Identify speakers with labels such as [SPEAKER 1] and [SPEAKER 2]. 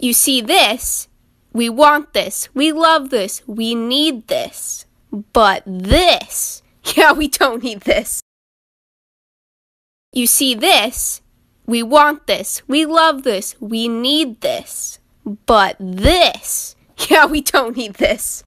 [SPEAKER 1] You see this, we want this, we love this, we need this. But this, yeah, we don't need this. You see this, we want this, we love this, we need this. But this, yeah, we don't need this.